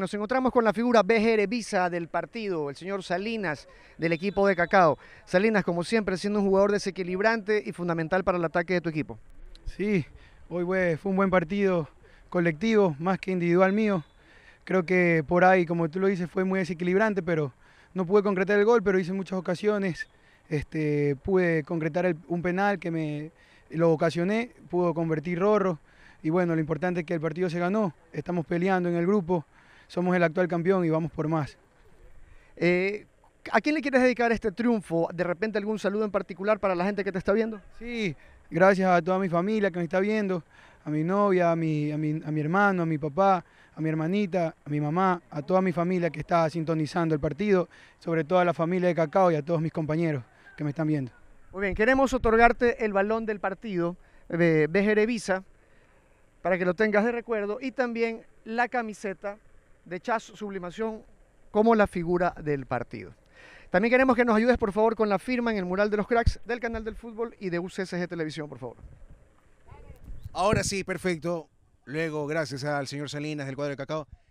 Nos encontramos con la figura BGR Visa del partido, el señor Salinas del equipo de Cacao. Salinas, como siempre, siendo un jugador desequilibrante y fundamental para el ataque de tu equipo. Sí, hoy fue un buen partido colectivo, más que individual mío. Creo que por ahí, como tú lo dices, fue muy desequilibrante, pero no pude concretar el gol, pero hice muchas ocasiones. Este, pude concretar un penal que me lo ocasioné, pudo convertir Rorro. Y bueno, lo importante es que el partido se ganó, estamos peleando en el grupo somos el actual campeón y vamos por más. Eh, ¿A quién le quieres dedicar este triunfo? ¿De repente algún saludo en particular para la gente que te está viendo? Sí, gracias a toda mi familia que me está viendo, a mi novia, a mi, a mi, hermano, a mi papá, a mi hermanita, a mi mamá, a toda mi familia que está sintonizando el partido, sobre todo a la familia de Cacao y a todos mis compañeros que me están viendo. Muy bien, queremos otorgarte el balón del partido eh, de para que lo tengas de recuerdo y también la camiseta de Chas Sublimación como la figura del partido. También queremos que nos ayudes, por favor, con la firma en el mural de los cracks del canal del fútbol y de UCSG Televisión, por favor. Ahora sí, perfecto. Luego, gracias al señor Salinas del cuadro de Cacao.